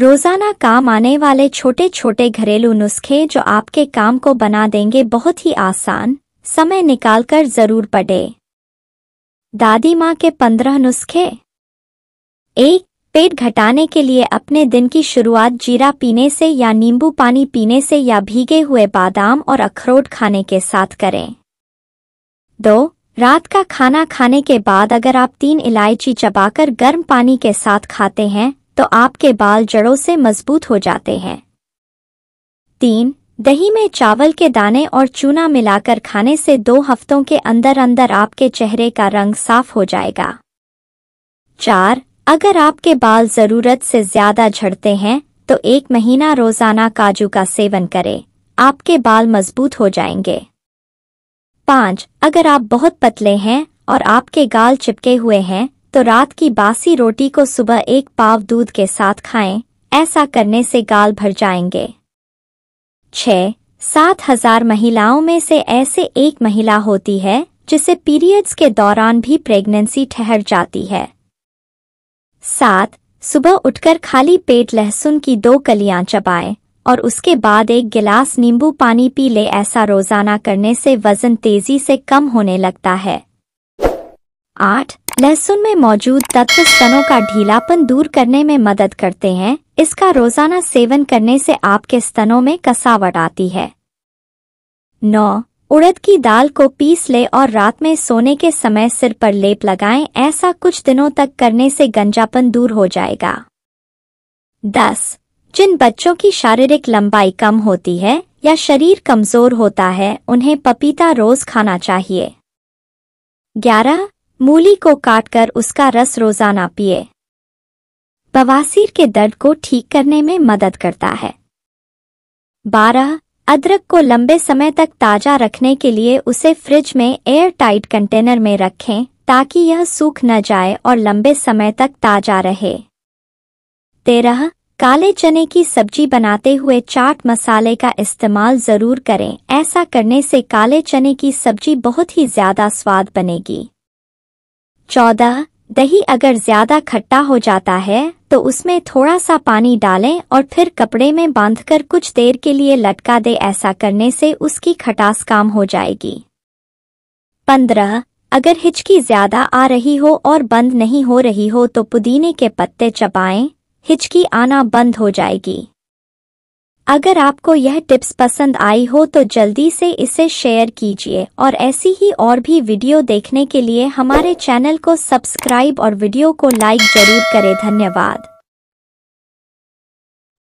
रोजाना काम आने वाले छोटे छोटे घरेलू नुस्खे जो आपके काम को बना देंगे बहुत ही आसान समय निकालकर जरूर पढ़े दादी माँ के पंद्रह नुस्खे एक पेट घटाने के लिए अपने दिन की शुरुआत जीरा पीने से या नींबू पानी पीने से या भीगे हुए बादाम और अखरोट खाने के साथ करें दो रात का खाना खाने के बाद अगर आप तीन इलायची चबाकर गर्म पानी के साथ खाते हैं तो आपके बाल जड़ों से मजबूत हो जाते हैं तीन दही में चावल के दाने और चूना मिलाकर खाने से दो हफ्तों के अंदर अंदर आपके चेहरे का रंग साफ हो जाएगा चार अगर आपके बाल जरूरत से ज्यादा झड़ते हैं तो एक महीना रोजाना काजू का सेवन करें आपके बाल मजबूत हो जाएंगे पांच अगर आप बहुत पतले हैं और आपके गाल चिपके हुए हैं तो रात की बासी रोटी को सुबह एक पाव दूध के साथ खाएं, ऐसा करने से गाल भर जाएंगे छह सात हजार महिलाओं में से ऐसे एक महिला होती है जिसे पीरियड्स के दौरान भी प्रेगनेंसी ठहर जाती है सात सुबह उठकर खाली पेट लहसुन की दो कलियां चबाएं और उसके बाद एक गिलास नींबू पानी पी ले ऐसा रोजाना करने से वजन तेजी से कम होने लगता है आठ लहसुन में मौजूद तत्व स्तनों का ढीलापन दूर करने में मदद करते हैं इसका रोजाना सेवन करने से आपके स्तनों में कसावट आती है नौ उड़द की दाल को पीस ले और रात में सोने के समय सिर पर लेप लगाएं ऐसा कुछ दिनों तक करने से गंजापन दूर हो जाएगा दस जिन बच्चों की शारीरिक लंबाई कम होती है या शरीर कमजोर होता है उन्हें पपीता रोज खाना चाहिए ग्यारह मूली को काटकर उसका रस रोजाना पिए बवासीर के दर्द को ठीक करने में मदद करता है बारह अदरक को लंबे समय तक ताजा रखने के लिए उसे फ्रिज में एयर टाइट कंटेनर में रखें ताकि यह सूख न जाए और लंबे समय तक ताजा रहे तेरह काले चने की सब्जी बनाते हुए चाट मसाले का इस्तेमाल ज़रूर करें ऐसा करने से काले चने की सब्जी बहुत ही ज़्यादा स्वाद बनेगी चौदह दही अगर ज्यादा खट्टा हो जाता है तो उसमें थोड़ा सा पानी डालें और फिर कपड़े में बांधकर कुछ देर के लिए लटका दे ऐसा करने से उसकी खटास काम हो जाएगी पंद्रह अगर हिचकी ज्यादा आ रही हो और बंद नहीं हो रही हो तो पुदीने के पत्ते चबाएं हिचकी आना बंद हो जाएगी अगर आपको यह टिप्स पसंद आई हो तो जल्दी से इसे शेयर कीजिए और ऐसी ही और भी वीडियो देखने के लिए हमारे चैनल को सब्सक्राइब और वीडियो को लाइक जरूर करें धन्यवाद